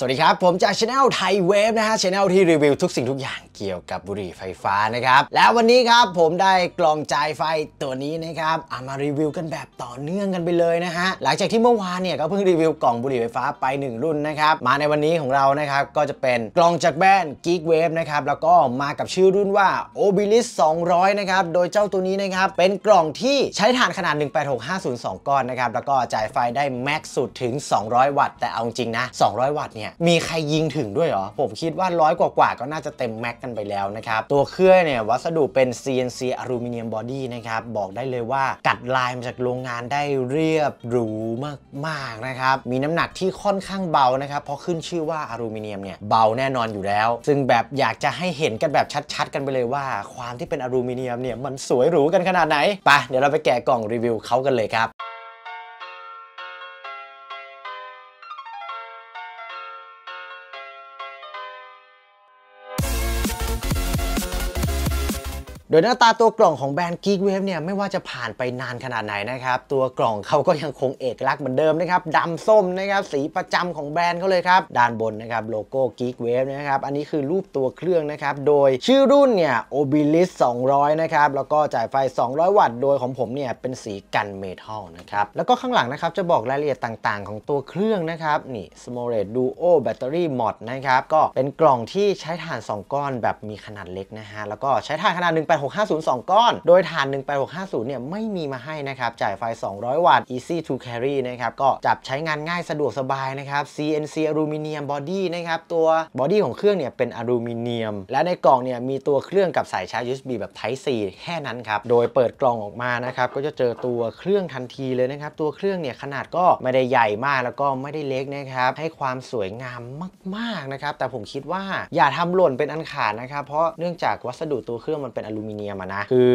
สวัสดีครับ ผมจากช anel ไทยเวฟนะฮะช anel ที่รีวิวทุกสิ่งทุกอย่างเกี่ยวกับบุหรี่ไฟฟ้านะครับแล้ววันนี้ครับผมได้กล่องจ่ายไฟตัวนี้นะครับเอามารีวิว กันแบบต่อเนื่องกันไปเลยนะฮะหลังจากที่เมื่อวานเนี่ยก็เพิ่งรีวิวกล่องบุหรี่ไฟฟ้าไป1 รุ่นนะครับมาในวันนี้ของเรานะครับก็จะเป็นกล่องจากแบรนด์ Geek Wave นะครับแล้วก็มากับชื่อรุ่นว่า Obilis 200นะครับโดยเจ้าตัวนี้นะครับเป็นกล่องที่ใช้ถ่านขนาด 186502ก้อนนะครับแล้วก็จ่ายไฟได้แม็กสุดถึง 200 วัตต์ แต่เอาจริงนะ 200 วัตต์เนี่ยมีใครยิงถึงด้วยหรอผมคิดว่าร้อยกว่าก็น่าจะเต็มแม็กันไปแล้วนะครับ ตัวเครื่องเนี่ยวัสดุเป็น CNC อลูมิเนียมบอดี้นะครับ บอกได้เลยว่ากัดลายมาจากโรงงานได้เรียบ หรูมาก ๆ นะครับ มีน้ำหนักที่ค่อนข้างเบานะครับเพราะขึ้นชื่อว่าอลูมิเนียมเนี่ย เบาแน่นอนอยู่แล้ว ซึ่งแบบอยากจะให้เห็นกันแบบชัดๆ กันไปเลยว่า ความที่เป็นอลูมิเนียมเนี่ย มันสวยหรูกันขนาดไหนไปเดี๋ยวเราไปแกะกล่องรีวิวเขากันเลยครับโดยหน้าตาตัวกล่องของแบรนด์ Geek Wave เนี่ยไม่ว่าจะผ่านไปนานขนาดไหนนะครับตัวกล่องเขาก็ยังคงเอกลักษณ์เหมือนเดิมนะครับดำส้มนะครับสีประจำของแบรนด์เขาเลยครับด้านบนนะครับโลโก้ Geek Wave นะครับอันนี้คือรูปตัวเครื่องนะครับโดยชื่อรุ่นเนี่ย Obelis k 200 นะครับแล้วก็จ่ายไฟ 200 วัตต์ โดยของผมเนี่ยเป็นสีกันเมทัลนะครับแล้วก็ข้างหลังนะครับจะบอกรายละเอียดต่าง ๆ ของตัวเครื่องนะครับนี่ s m a l l r e d Duo Battery Mod นะครับก็เป็นกล่องที่ใช้ถ่าน 2 ก้อนแบบมีขนาดเล็กนะฮะแล้วก็ใช้ถ่านขนาด1 86502 ก้อน โดยฐาน 18650 เนี่ย ไม่มีมาให้นะครับ จ่ายไฟ 200 วัตต์ easy to carry นะครับ ก็จับใช้งานง่าย สะดวกสบายนะครับ CNC อลูมิเนียมบอดี้นะครับ ตัวบอดี้ของเครื่องเนี่ย เป็นอลูมิเนียม และในกล่องเนี่ย มีตัวเครื่องกับสายชาร์จ USB แบบ Type C แค่นั้นครับ โดยเปิดกล่องออกมานะครับ ก็จะเจอตัวเครื่องทันทีเลยนะครับ ตัวเครื่องเนี่ยขนาดก็ไม่ได้ใหญ่มากแล้วก็ไม่ได้เล็กนะครับ ให้ความสวยงามมาก ๆ นะครับ แต่ผมคิดว่าอย่าทำหล่นเป็นอันขาดนะครับ เพราะเนื่องจากวัสดุตัวเครื่องมันเป็นอลูมิมิเนียมนะคือ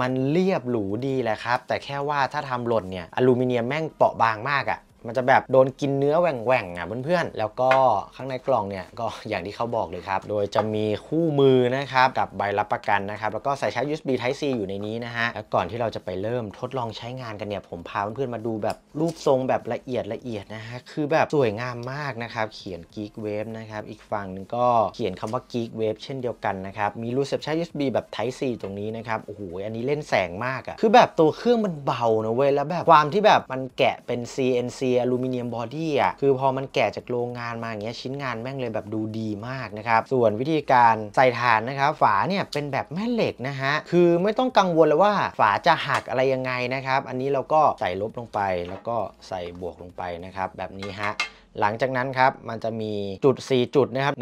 มันเรียบหรูดีแหละครับ แต่แค่ว่าถ้าทำหล่นเนี่ยอลูมิเนียมแม่งเปราะบางมากอะมันจะแบบโดนกินเนื้อแหว่งๆอ่ะเพื่อนๆแล้วก็ข้างในกล่องเนี่ยก็อย่างที่เขาบอกเลยครับโดยจะมีคู่มือนะครับกับใบรับประกันนะครับแล้วก็ใส่ชาร์จ USB Type C อยู่ในนี้นะฮะ แล้วก่อนที่เราจะไปเริ่มทดลองใช้งานกันเนี่ยผมพาเพื่อนๆมาดูแบบรูปทรงแบบละเอียดละเอียดนะฮะคือแบบสวยงามมากนะครับเขียน Geek Wave นะครับอีกฝั่งนึงก็เขียนคำว่า Geek Wave เช่นเดียวกันนะครับมีรูเสียบชาร์จ USB แบบ Type C ตรงนี้นะครับโอ้โหอันนี้เล่นแสงมากอะ่ะคือแบบตัวเครื่องมันเบานะเว้ยแล้วแบบความที่แบบมันแกะเป็น CNC อลูมิเนียมบอดี้อ่ะคือพอมันแก่จากโรงงานมาอย่างเงี้ยชิ้นงานแม่งเลยแบบดูดีมากนะครับ ส่วนวิธีการใส่ฐานนะครับ ฝาเนี่ยเป็นแบบแม่เหล็กนะฮะคือไม่ต้องกังวลเลยว่าฝาจะหักอะไรยังไงนะครับอันนี้เราก็ใส่ลบลงไปแล้วก็ใส่บวกลงไปนะครับ แบบนี้ฮะหลังจากนั้นครับมันจะมีจุด4จุดนะครับ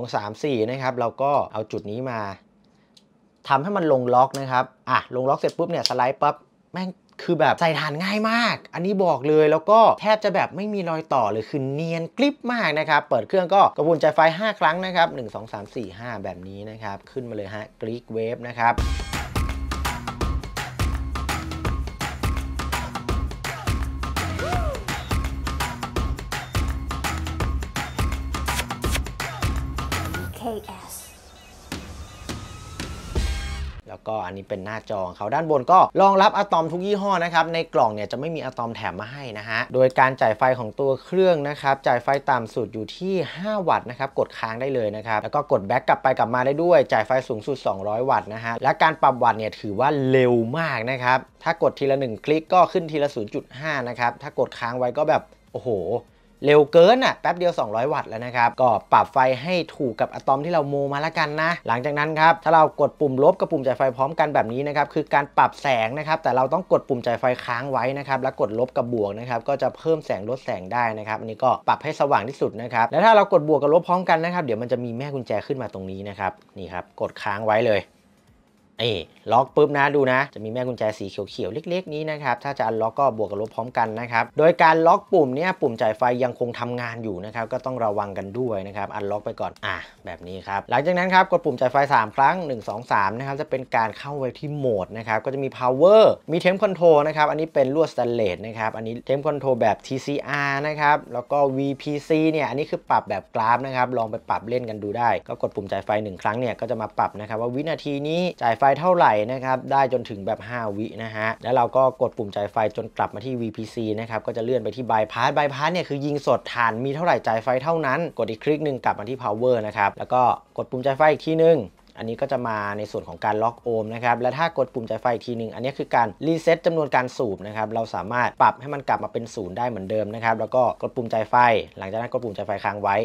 1 2 3 4นะครับเราก็เอาจุดนี้มาทำให้มันลงล็อกนะครับอ่ะลงล็อกเสร็จปุ๊บเนี่ยสไลด์ปั๊บแม่งคือแบบใส่ฐานง่ายมาก อันนี้บอกเลยแล้วก็แทบจะแบบไม่มีรอยต่อเลย คือเนียนกริบมากนะครับ เปิดเครื่องก็กระบวนใจไฟ 5 ครั้งนะครับ 1 2 3 4 5 แบบนี้นะครับ ขึ้นมาเลยฮะกริกเวฟนะครับก็อันนี้เป็นหน้าจอเขาด้านบนก็รองรับอะตอมทุกยี่ห้อนะครับในกล่องเนี่ยจะไม่มีอะตอมแถมมาให้นะฮะโดยการจ่ายไฟของตัวเครื่องนะครับจ่ายไฟต่ำสุดอยู่ที่ 5 วัตต์นะครับกดค้างได้เลยนะครับแล้วก็กดแบ็กกลับไปกลับมาได้ด้วยจ่ายไฟสูงสุด 200 วัตต์นะฮะและการปรับวัตต์เนี่ยถือว่าเร็วมากนะครับถ้ากดทีละ 1 คลิกก็ขึ้นทีละ 0.5 นะครับถ้ากดค้างไว้ก็แบบโอ้โหเร็วเกินอ่ะแป๊บเดียว 200 วัตต์แล้วนะครับ ก็ปรับไฟให้ถูกกับอะตอมที่เราโมมาละกันนะ หลังจากนั้นครับ ถ้าเรากดปุ่มลบกับปุ่มจ่ายไฟพร้อมกันแบบนี้นะครับ คือการปรับแสงนะครับ แต่เราต้องกดปุ่มจ่ายไฟค้างไว้นะครับ แล้วกดลบกับบวกนะครับก็จะเพิ่มแสงลดแสงได้นะครับอันนี้ก็ปรับให้สว่างที่สุดนะครับแล้วถ้าเรากดบวกกับลบพร้อมกันนะครับเดี๋ยวมันจะมีแม่กุญแจขึ้นมาตรงนี้นะครับนี่ครับกดค้างไว้เลยนี่ล็อกปุ๊บนะ ดูนะ จะมีแม่กุญแจสีเขียวๆเล็ก ๆ นี้นะครับ ถ้าจะอันล็อกก็บวกกับลบพร้อมกันนะครับ โดยการล็อกปุ่มเนี้ยปุ่มจ่ายไฟยังคงทำงานอยู่นะครับ ก็ต้องระวังกันด้วยนะครับอันล็อกไปก่อน อ่ะแบบนี้ครับ หลังจากนั้นครับ กดปุ่มจ่ายไฟ 3 ครั้ง 1 2 3นะครับจะเป็นการเข้าไปที่โหมดนะครับ ก็จะมี power มี temp control นะครับอันนี้เป็นลวดสแตนเลสนะครับอันนี้ temp control แบบ TCR นะครับแล้วก็ VPC เนี่ยอันนี้คือปรับแบบกราฟนะครับลองไปปรับเล่นกันดูได้ ก็กดปุ่มจ่ายไฟ 1 ครั้งเนี่ยก็จะมาปรับนะครับว่าวินาทีนี้จ่ายไฟไเท่าไหร่นะครับ ได้จนถึงแบบ 5 วินะฮะ แล้วเราก็กดปุ่มจ่ายไฟจนกลับมาที่ VPC นะครับ ก็จะเลื่อนไปที่บ y p a s s บ y p พ s s เนี่ยคือยิงสดฐาน มีเท่าไหร่จ่ายไฟเท่านั้น กดอีกคลิกหนึ่งกลับมาที่ power นะครับ แล้วก็กดปุ่มจ่ายไฟอีกทีนึง อันนี้ก็จะมาในส่วนของการล็อกโอมนะครับ และถ้ากดปุ่มจ่ายไฟอีกทีหนึ่งอันนี้คือการรีเซ็ตจำนวนการสูบนะครับ เราสามารถปรับให้มันกลับมาเป็นศูนย์ได้เหมือนเดิมนะครับ แล้วก็กดปุ่มจ่ายไฟ หลังจากนั้นกดปุ่มจ่ายไฟค้างไว้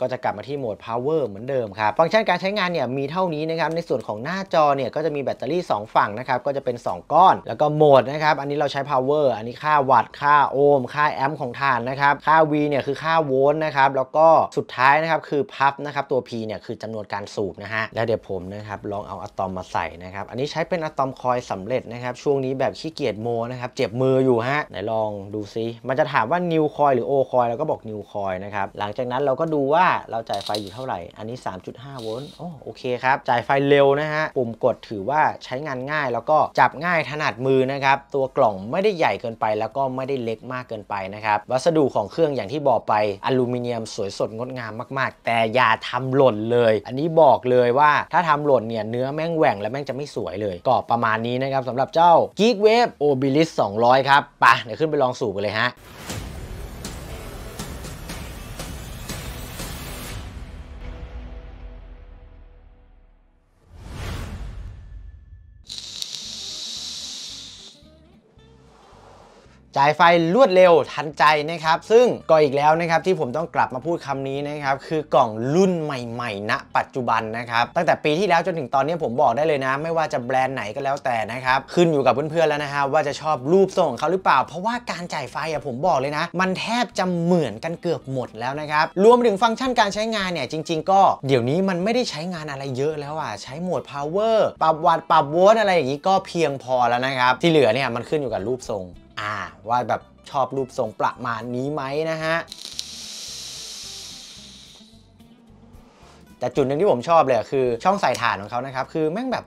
ก็จะกลับมาที่โหมด power เหมือนเดิมครับฟังก์ชันการใช้งานเนี่ยมีเท่านี้นะครับในส่วนของหน้าจอเนี่ยก็จะมีแบตเตอรี่ 2 ฝั่งนะครับก็จะเป็น 2 ก้อนแล้วก็โหมดนะครับอันนี้เราใช้ power อันนี้ค่าวัตต์ค่าโอห์มค่าแอมป์ของ่านนะครับค่า V เนี่ยคือค่าโวลต์นะครับ แล้วก็สุดท้ายนะครับคือพับนะครับ ตัว P เนี่ยคือจำนวนการสูบนะฮะ แล้วเดี๋ยวผมนะครับลองเอาอะตอมมาใส่นะครับอันนี้ใช้เป็นอะตอมคอยสำเร็จนะครับ ช่วงนี้แบบขี้เกียจโมนะครับเจ็บมืออยู่ฮะไหนลองดูซิมันจะถามว่านิว o i l หรือ o coil แล้วก็บอก new coil นะครับหลังจากนั้นเราก็ดูว่าเราจ่ายไฟอยู่เท่าไหร่ อันนี้3.5โวลต์โอ้โอเคครับ จ่ายไฟเร็วนะฮะ ปุ่มกดถือว่าใช้งานง่าย แล้วก็จับง่ายถนัดมือนะครับ ตัวกล่องไม่ได้ใหญ่เกินไป แล้วก็ไม่ได้เล็กมากเกินไปนะครับ วัสดุของเครื่องอย่างที่บอกไป อลูมิเนียมสวยสดงดงามมาก ๆ แต่อย่าทำหล่นเลย อันนี้บอกเลยว่าถ้าทำหล่นเนี่ย เนื้อแม่งแหว่งและแม่งจะไม่สวยเลยก็ประมาณนี้นะครับสำหรับเจ้า Geek Wave Obelis 200ครับปะเดี๋ยวขึ้นไปลองสูบกันเลยฮะจ่ายไฟรวดเร็วทันใจนะครับ ซึ่งก็อีกแล้วนะครับที่ผมต้องกลับมาพูดคำนี้นะครับคือกล่องรุ่นใหม่ ๆ ณ ปัจจุบันนะครับตั้งแต่ปีที่แล้วจนถึงตอนนี้ผมบอกได้เลยนะ ไม่ว่าจะแบรนด์ไหนก็แล้วแต่นะครับขึ้นอยู่กับเพื่อนๆ แล้วนะฮะว่าจะชอบรูปทรงเขาหรือเปล่า เพราะว่าการจ่ายไฟอะผมบอกเลยนะ มันแทบจะเหมือนกันเกือบหมดแล้วนะครับรวมถึงฟังก์ชันการใช้งานเนี่ยจริง ๆ ก็ เดี๋ยวนี้มันไม่ได้ใช้งานอะไรเยอะแล้วอ่ะใช้โหมด power ปรับวัดปรับโวลต์อะไรอย่างนี้ก็เพียงพอแล้วนะครับที่เหลือเนี่ยมันขึ้นอยู่กับรูปทรง่าว่าแบบชอบรูปทรงประมาณนี้ไหมนะฮะ แต่จุดหนึ่งที่ผมชอบเลยคือช่องใส่ถ่านของเขานะครับ คือแม่งแบบ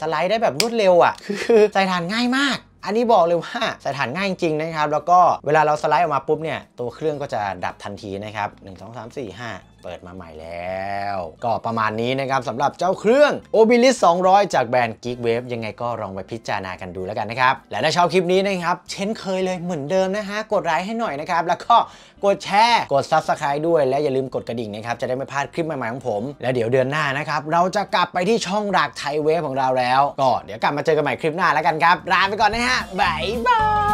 สไลด์ได้แบบรวดเร็วอะ่ะคือใส่ถ่านง่ายมาก อันนี้บอกเลยว่า ใส่ถ่านง่ายจริงนะครับ แล้วก็เวลาเราสไลด์ออกมาปุ๊บเนี่ย ตัวเครื่องก็จะดับทันทีนะครับ 1 2 3 4 5เปิดมาใหม่แล้ว ก็ประมาณนี้นะครับสำหรับเจ้าเครื่อง Obilis 200 จากแบรนด์ Geekwave ยังไงก็ลองไปพิจารณากันดูแล้วกันนะครับ และถ้าชอบคลิปนี้นะครับ เช่นเคยเลยเหมือนเดิมนะฮะ กดไลค์ให้หน่อยนะครับ แล้วก็กดแชร์ กด Subscribe ด้วยและอย่าลืมกดกระดิ่งนะครับ จะได้ไม่พลาดคลิปใหม่ๆของผม และเดี๋ยวเดือนหน้านะครับเราจะกลับไปที่ช่องรักไทยเวฟของเราแล้วก็เดี๋ยวกลับมาเจอกันใหม่คลิปหน้าแล้วกันครับลาไปก่อนนะฮะบ๊ายบาย